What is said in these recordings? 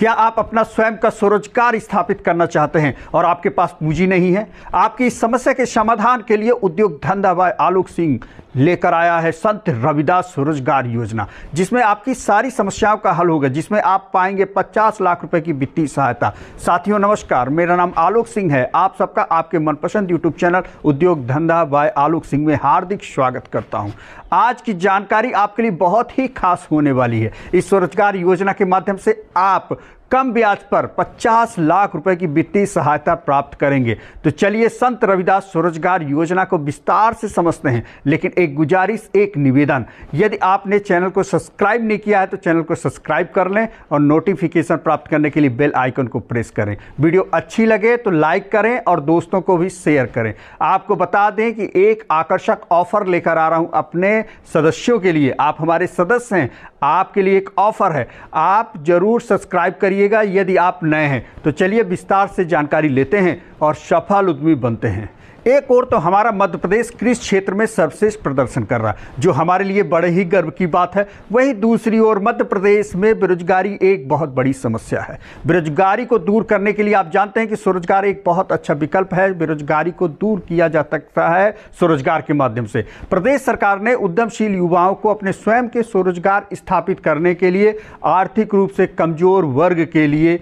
क्या आप अपना स्वयं का स्वरोजगार स्थापित करना चाहते हैं और आपके पास पूंजी नहीं है आपकी इस समस्या के समाधान के लिए उद्योग धंधा भाई आलोक सिंह लेकर आया है संत रविदास स्वरोजगार योजना जिसमें आपकी सारी समस्याओं का हल होगा जिसमें आप पाएंगे 50 लाख रुपए की वित्तीय सहायता साथियों नमस्कार मेरा नाम आलोक सिंह है आप सबका आपके मनपसंद यूट्यूब चैनल उद्योग धंधा बाय आलोक सिंह में हार्दिक स्वागत करता हूं आज की जानकारी आपके लिए बहुत ही खास होने वाली है इस स्वरोजगार योजना के माध्यम से आप कम ब्याज पर 50 लाख रुपए की वित्तीय सहायता प्राप्त करेंगे तो चलिए संत रविदास स्वरोजगार योजना को विस्तार से समझते हैं लेकिन एक गुजारिश एक निवेदन यदि आपने चैनल को सब्सक्राइब नहीं किया है तो चैनल को सब्सक्राइब कर लें और नोटिफिकेशन प्राप्त करने के लिए बेल आइकन को प्रेस करें वीडियो अच्छी लगे तो लाइक करें और दोस्तों को भी शेयर करें आपको बता दें कि एक आकर्षक ऑफर लेकर आ रहा हूँ अपने सदस्यों के लिए आप हमारे सदस्य हैं आपके लिए एक ऑफर है आप जरूर सब्सक्राइब करिए करिएगा यदि आप नए हैं तो चलिए विस्तार से जानकारी लेते हैं और सफल उद्यमी बनते हैं एक और तो हमारा मध्य प्रदेश कृषि क्षेत्र में सर्वश्रेष्ठ प्रदर्शन कर रहा है जो हमारे लिए बड़े ही गर्व की बात है वहीं दूसरी ओर मध्य प्रदेश में बेरोजगारी एक बहुत बड़ी समस्या है बेरोजगारी को दूर करने के लिए आप जानते हैं कि स्वरोजगार एक बहुत अच्छा विकल्प है बेरोजगारी को दूर किया जा सकता है स्वरोजगार के माध्यम से प्रदेश सरकार ने उद्यमशील युवाओं को अपने स्वयं के स्वरोजगार स्थापित करने के लिए आर्थिक रूप से कमजोर वर्ग के लिए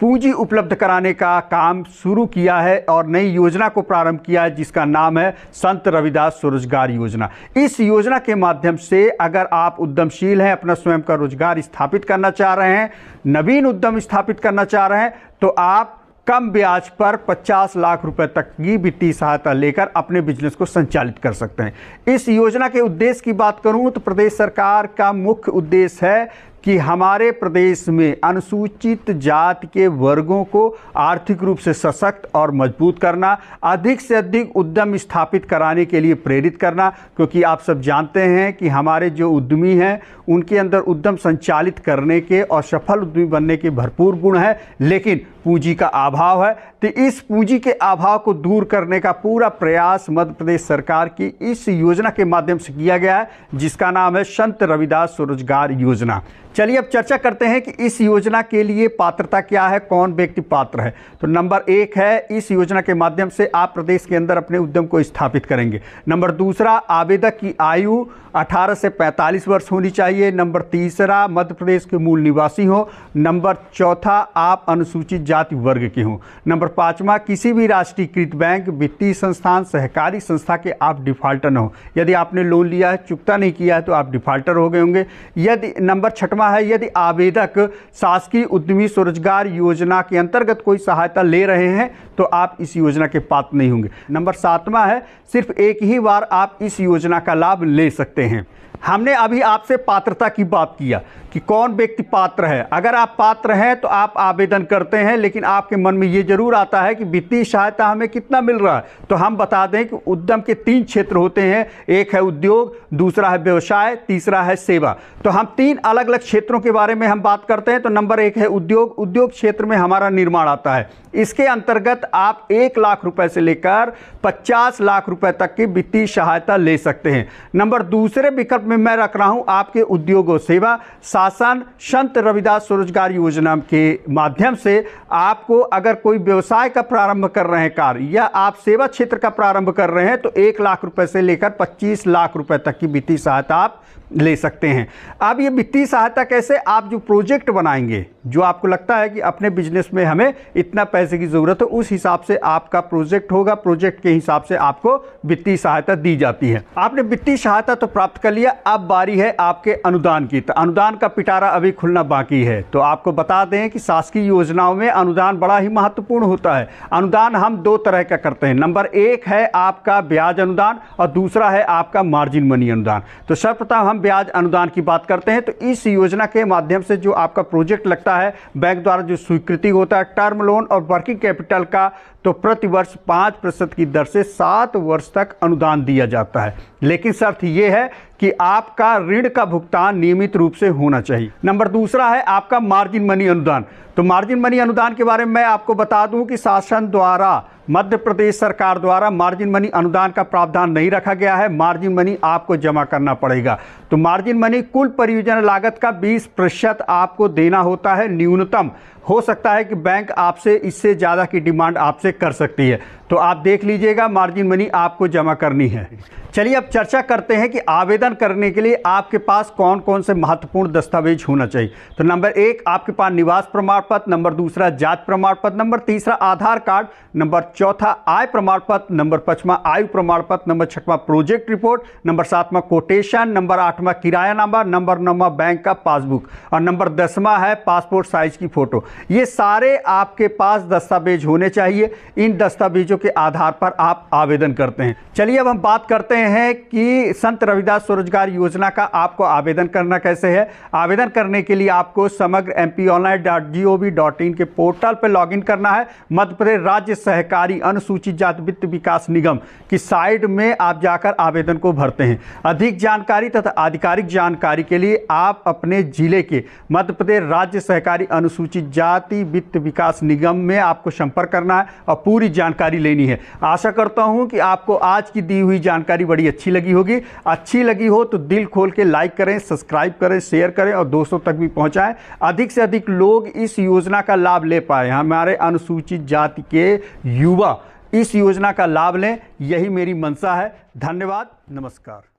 पूंजी उपलब्ध कराने का काम शुरू किया है और नई योजना को प्रारंभ किया है जिसका नाम है संत रविदास स्वरोजगार योजना इस योजना के माध्यम से अगर आप उद्यमशील हैं अपना स्वयं का रोजगार स्थापित करना चाह रहे हैं नवीन उद्यम स्थापित करना चाह रहे हैं तो आप कम ब्याज पर 50 लाख रुपए तक की वित्तीय सहायता लेकर अपने बिजनेस को संचालित कर सकते हैं इस योजना के उद्देश्य की बात करूं तो प्रदेश सरकार का मुख्य उद्देश्य है कि हमारे प्रदेश में अनुसूचित जात के वर्गों को आर्थिक रूप से सशक्त और मजबूत करना अधिक से अधिक उद्यम स्थापित कराने के लिए प्रेरित करना क्योंकि आप सब जानते हैं कि हमारे जो उद्यमी हैं उनके अंदर उद्यम संचालित करने के और सफल उद्यमी बनने के भरपूर गुण हैं लेकिन पूंजी का अभाव है तो इस पूंजी के अभाव को दूर करने का पूरा प्रयास मध्य प्रदेश सरकार की इस योजना के माध्यम से किया गया है जिसका नाम है संत रविदास स्वरोजगार योजना चलिए अब चर्चा करते हैं कि इस योजना के लिए पात्रता क्या है कौन व्यक्ति पात्र है तो नंबर एक है इस योजना के माध्यम से आप प्रदेश के अंदर अपने उद्यम को स्थापित करेंगे नंबर दूसरा आवेदक की आयु 18 से 45 वर्ष होनी चाहिए नंबर तीसरा मध्य प्रदेश के मूल निवासी हो नंबर चौथा आप अनुसूचित जाति वर्ग के हों नंबर पाँचवा किसी भी राष्ट्रीयकृत बैंक वित्तीय संस्थान सहकारी संस्था के आप डिफाल्टर न हो यदि आपने लोन लिया है चुकता नहीं किया है तो आप डिफाल्टर हो गए होंगे यदि नंबर छठवा पांचवा है यदि आवेदक शासकीय उद्यमी स्वरोजगार योजना के अंतर्गत कोई सहायता ले रहे हैं तो आप इस योजना के पात्र नहीं होंगे नंबर सातवां है सिर्फ एक ही बार आप इस योजना का लाभ ले सकते हैं हमने अभी आपसे पात्रता की बात किया कि कौन व्यक्ति पात्र है अगर आप पात्र हैं तो आप आवेदन करते हैं लेकिन आपके मन में ये जरूर आता है कि वित्तीय सहायता हमें कितना मिल रहा है तो हम बता दें कि उद्यम के तीन क्षेत्र होते हैं एक है उद्योग दूसरा है व्यवसाय तीसरा है सेवा तो हम तीन अलग अलग क्षेत्रों के बारे में हम बात करते हैं तो नंबर एक है उद्योग उद्योग क्षेत्र में हमारा निर्माण आता है इसके अंतर्गत आप एक लाख रुपए से लेकर पचास लाख रुपए तक की वित्तीय सहायता ले सकते हैं नंबर दूसरे विकल्प में मैं रख रहा हूं आपके और सेवा शासन संत रविदास स्वरोजगार योजना के माध्यम से आपको अगर कोई व्यवसाय का प्रारंभ कर रहे हैं कार्य या आप सेवा क्षेत्र का प्रारंभ कर रहे हैं तो एक लाख रुपए से लेकर पच्चीस लाख रुपए तक की वित्तीय सहायता आप ले सकते हैं अब ये वित्तीय सहायता कैसे आप जो प्रोजेक्ट बनाएंगे जो आपको लगता है कि अपने बिजनेस में हमें इतना पैसे की ज़रूरत है उस हिसाब से आपका प्रोजेक्ट होगा प्रोजेक्ट के हिसाब से आपको वित्तीय सहायता दी जाती है आपने वित्तीय सहायता तो प्राप्त कर लिया अब बारी है आपके अनुदान की तो अनुदान का पिटारा अभी खुलना बाकी है तो आपको बता दें कि शासकीय योजनाओं में अनुदान बड़ा ही महत्वपूर्ण होता है अनुदान हम दो तरह का करते हैं नंबर एक है आपका ब्याज अनुदान और दूसरा है आपका मार्जिन मनी अनुदान तो सर्वप्रथम हम ब्याज अनुदान की बात करते हैं तो इस योजना के माध्यम से जो आपका प्रोजेक्ट लगता है बैंक द्वारा जो स्वीकृति होता है टर्म लोन और वर्किंग कैपिटल का तो प्रतिवर्ष पाँच प्रतिशत की दर से सात वर्ष तक अनुदान दिया जाता है लेकिन शर्त यह है कि आपका ऋण का भुगतान नियमित रूप से होना चाहिए नंबर दूसरा है आपका मार्जिन मनी अनुदान तो मार्जिन मनी अनुदान के बारे में मैं आपको बता दूं कि शासन द्वारा मध्य प्रदेश सरकार द्वारा मार्जिन मनी अनुदान का प्रावधान नहीं रखा गया है मार्जिन मनी आपको जमा करना पड़ेगा तो मार्जिन मनी कुल परियोजना लागत का 20 प्रतिशत आपको देना होता है न्यूनतम हो सकता है कि बैंक आपसे इससे ज़्यादा की डिमांड आपसे कर सकती है तो आप देख लीजिएगा मार्जिन मनी आपको जमा करनी है चलिए अब चर्चा करते हैं कि आवेदन करने के लिए आपके पास कौन कौन से महत्वपूर्ण दस्तावेज होना चाहिए तो नंबर एक आपके पास निवास प्रमाण पत्र नंबर दूसरा जात प्रमाण पत्र नंबर तीसरा आधार कार्ड नंबर चौथा आय प्रमाण पत्र नंबर पाँचवा आयु प्रमाण पत्र नंबर छठवा प्रोजेक्ट रिपोर्ट नंबर सातवा कोटेशन नंबर आठवा किराया नंबर नंबर नौवा बैंक का पासबुक और नंबर दसवा है पासपोर्ट साइज की फ़ोटो ये सारे आपके पास दस्तावेज होने चाहिए इन दस्तावेजों के आधार पर आप आवेदन करते हैं चलिए अब हम बात करते हैं कि संत रविदास स्वरोजगार योजना का आपको आवेदन करना कैसे है आवेदन करने के लिए आपको Samagra M P online dot G O V dot in के पोर्टल पर इन करना है मध्य प्रदेश राज्य सहकारी अनुसूचित जाति वित्त विकास निगम की साइट में आप जाकर आवेदन को भरते हैं अधिक जानकारी तथा आधिकारिक जानकारी के लिए आप अपने जिले के मध्य प्रदेश राज्य सहकारी अनुसूचित जाति वित्त विकास निगम में आपको संपर्क करना है और पूरी जानकारी लेनी लेनी है आशा करता हूँ कि आपको आज की दी हुई जानकारी बड़ी अच्छी लगी होगी अच्छी लगी हो तो दिल खोल के लाइक करें सब्सक्राइब करें शेयर करें और दोस्तों तक भी पहुँचाएँ अधिक से अधिक लोग इस योजना का लाभ ले पाए हमारे अनुसूचित जाति के युवा इस योजना का लाभ लें यही मेरी मंशा है धन्यवाद नमस्कार